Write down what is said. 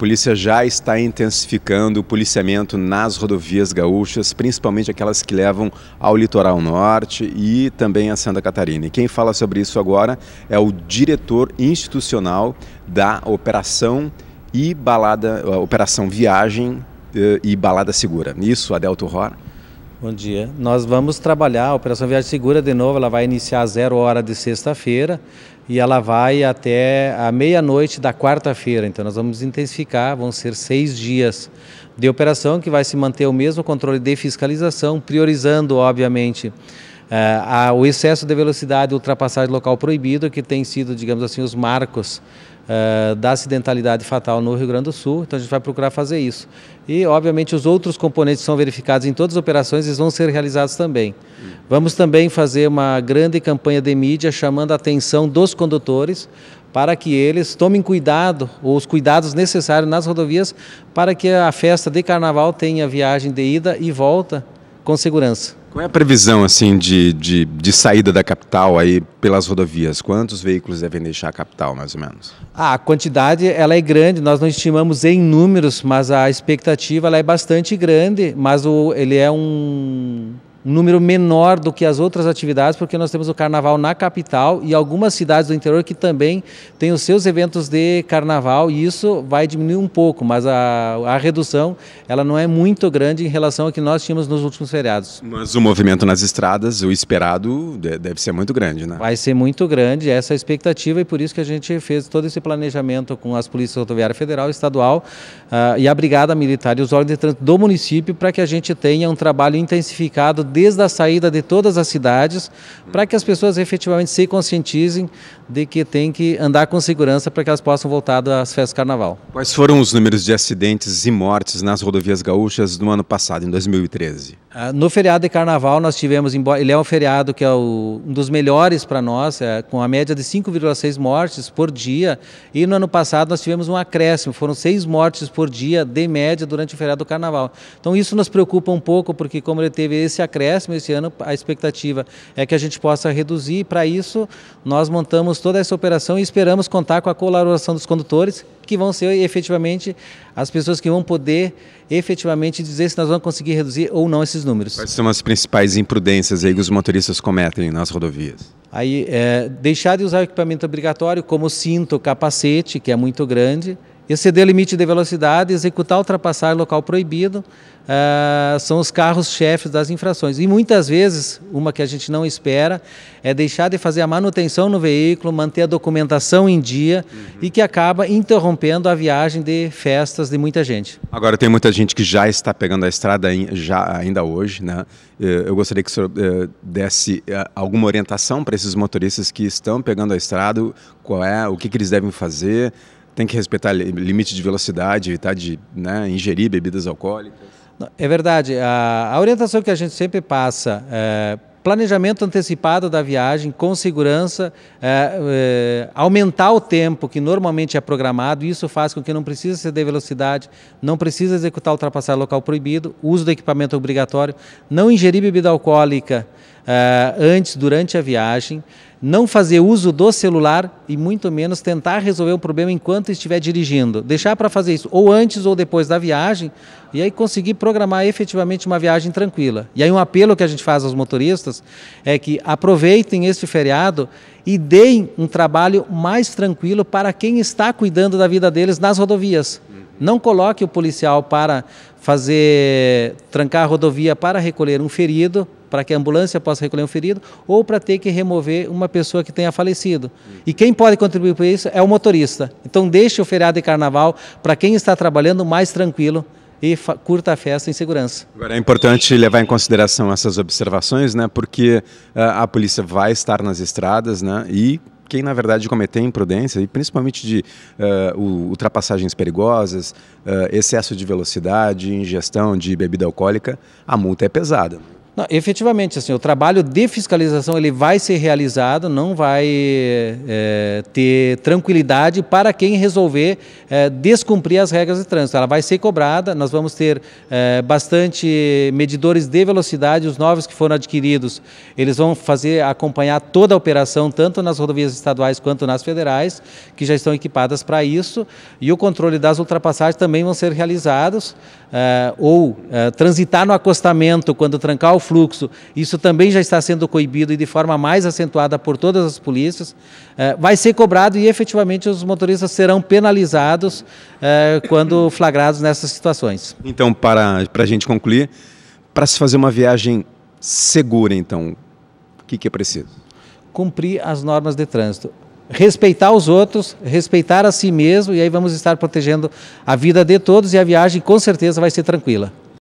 polícia já está intensificando o policiamento nas rodovias gaúchas, principalmente aquelas que levam ao litoral norte e também a Santa Catarina. E quem fala sobre isso agora é o diretor institucional da Operação e Balada, Operação Viagem eh, e Balada Segura. Isso, Adelto Ror. Bom dia. Nós vamos trabalhar a Operação Viagem Segura de novo. Ela vai iniciar às zero hora de sexta-feira e ela vai até a meia-noite da quarta-feira. Então nós vamos intensificar, vão ser seis dias de operação que vai se manter o mesmo controle de fiscalização, priorizando, obviamente, Uh, o excesso de velocidade, ultrapassagem de local proibido, que tem sido, digamos assim, os marcos uh, da acidentalidade fatal no Rio Grande do Sul. Então a gente vai procurar fazer isso. E, obviamente, os outros componentes são verificados em todas as operações e vão ser realizados também. Vamos também fazer uma grande campanha de mídia chamando a atenção dos condutores para que eles tomem cuidado, ou os cuidados necessários nas rodovias, para que a festa de carnaval tenha viagem de ida e volta com segurança. Qual é a previsão assim de, de, de, saída da capital aí pelas rodovias? Quantos veículos devem deixar a capital, mais ou menos? Ah, a quantidade ela é grande, nós não estimamos em números, mas a expectativa ela é bastante grande, mas o, ele é um um número menor do que as outras atividades, porque nós temos o carnaval na capital e algumas cidades do interior que também têm os seus eventos de carnaval e isso vai diminuir um pouco, mas a, a redução ela não é muito grande em relação ao que nós tínhamos nos últimos feriados. Mas o movimento nas estradas, o esperado, deve ser muito grande, né? Vai ser muito grande, essa é a expectativa e por isso que a gente fez todo esse planejamento com as polícias rodoviária federal, estadual uh, e a brigada militar e os órgãos de trânsito do município para que a gente tenha um trabalho intensificado desde a saída de todas as cidades, para que as pessoas efetivamente se conscientizem de que tem que andar com segurança para que elas possam voltar às festas do carnaval. Quais foram os números de acidentes e mortes nas rodovias gaúchas no ano passado, em 2013? Ah, no feriado de carnaval nós tivemos, ele é um feriado que é um dos melhores para nós, é, com a média de 5,6 mortes por dia, e no ano passado nós tivemos um acréscimo, foram seis mortes por dia de média durante o feriado do carnaval. Então isso nos preocupa um pouco, porque como ele teve esse acréscimo, acréscimo esse ano, a expectativa é que a gente possa reduzir. Para isso, nós montamos toda essa operação e esperamos contar com a colaboração dos condutores, que vão ser efetivamente as pessoas que vão poder efetivamente dizer se nós vamos conseguir reduzir ou não esses números. Quais são as principais imprudências aí que os motoristas cometem nas rodovias? Aí, é, deixar de usar o equipamento obrigatório, como cinto, capacete, que é muito grande exceder o limite de velocidade, executar ultrapassar local proibido, uh, são os carros-chefes das infrações. E muitas vezes, uma que a gente não espera, é deixar de fazer a manutenção no veículo, manter a documentação em dia uhum. e que acaba interrompendo a viagem de festas de muita gente. Agora, tem muita gente que já está pegando a estrada já, ainda hoje, né? Eh, eu gostaria que o senhor eh, desse alguma orientação para esses motoristas que estão pegando a estrada, qual é, o que, que eles devem fazer, tem que respeitar limite de velocidade, evitar de né, ingerir bebidas alcoólicas. É verdade. A, a, orientação que a gente sempre passa é planejamento antecipado da viagem com segurança, é, é, aumentar o tempo que normalmente é programado, isso faz com que não precise ceder velocidade, não precisa executar ultrapassar local proibido, uso do equipamento obrigatório, não ingerir bebida alcoólica é, antes, durante a viagem não fazer uso do celular e muito menos tentar resolver o problema enquanto estiver dirigindo. Deixar para fazer isso ou antes ou depois da viagem e aí conseguir programar efetivamente uma viagem tranquila. E aí um apelo que a gente faz aos motoristas é que aproveitem este feriado e deem um trabalho mais tranquilo para quem está cuidando da vida deles nas rodovias. Uhum. Não coloque o policial para fazer trancar a rodovia para recolher um ferido para que a ambulância possa recolher um ferido ou para ter que remover uma pessoa que tenha falecido. E quem pode contribuir para isso é o motorista. Então deixe o feriado de carnaval para quem está trabalhando mais tranquilo e curta a festa em segurança. Agora é importante levar em consideração essas observações, né? Porque a, eh, a polícia vai estar nas estradas, né? E quem na verdade cometer imprudência e principalmente de uh, ultrapassagens perigosas, uh, excesso de velocidade, ingestão de bebida alcoólica, a multa é pesada. Não, efetivamente, assim, o trabalho de fiscalização ele vai ser realizado, não vai é, ter tranquilidade para quem resolver é, descumprir as regras de trânsito. Ela vai ser cobrada, nós vamos ter é, bastante medidores de velocidade, os novos que foram adquiridos, eles vão fazer acompanhar toda a operação, tanto nas rodovias estaduais quanto nas federais, que já estão equipadas para isso, e o controle das ultrapassagens também vão ser realizados, é, ou é, transitar no acostamento quando trancar o fluxo, isso também já está sendo coibido e de forma mais acentuada por todas as polícias, eh, vai ser cobrado e efetivamente os motoristas serão penalizados eh, quando flagrados nessas situações. Então, para, para a gente concluir, para se fazer uma viagem segura, então, o que é preciso? Cumprir as normas de trânsito respeitar os outros, respeitar a si mesmo, e aí vamos estar protegendo a vida de todos e a viagem com certeza vai ser tranquila.